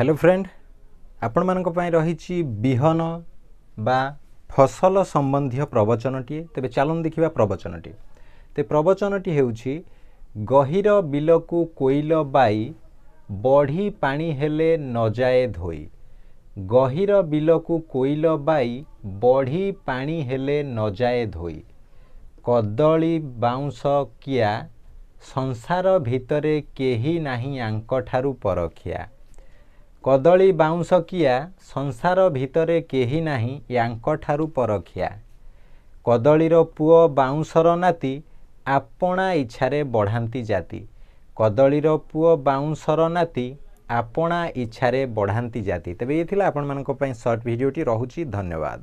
hello friend ଆପଣମାନଙ୍କ ପାଇଁ ରହିଛି ବିହନ ବା ଫସଲ ସମ୍ବନ୍ଧୀୟ ପ୍ରବଚନଟିଏ ତେବେ ଚାଲନ୍ତୁ ଦେଖିବା ପ୍ରବଚନଟି ତେବେ ପ୍ରବଚନଟି ହେଉଛି ଗହିର ବିଲକୁ କୋଇଲ ବାଇ ବଢ଼ି ପାଣି ହେଲେ ନଯାଏ ଧୋଇ ଗହିର ବିଲକୁ କୋଇଲ ବାଇ ବଢ଼ି ପାଣି ହେଲେ ନଯାଏ ଧୋଇ କଦଳୀ ବାଉଁଶ କିଆ ସଂସାର ଭିତରେ କେହି ନାହିଁ ଆଙ୍କଠାରୁ ପରଖିଆ କଦଳୀ ବାଉଁଶ କିଆ ସଂସାର ଭିତରେ କେହି ନାହିଁ ୟାଙ୍କଠାରୁ ପରଖିଆ କଦଳୀର ପୁଅ ବାଉଁଶର ନାତି ଆପଣା ଇଚ୍ଛାରେ ବଢ଼ାନ୍ତି ଜାତି କଦଳୀର ପୁଅ ବାଉଁଶର ନାତି ଆପଣା ଇଚ୍ଛାରେ ବଢ଼ାନ୍ତି ଜାତି ତେବେ ଏ ଥିଲା ଆପଣମାନଙ୍କ ପାଇଁ ସର୍ଟ ଭିଡ଼ିଓଟି ରହୁଛି ଧନ୍ୟବାଦ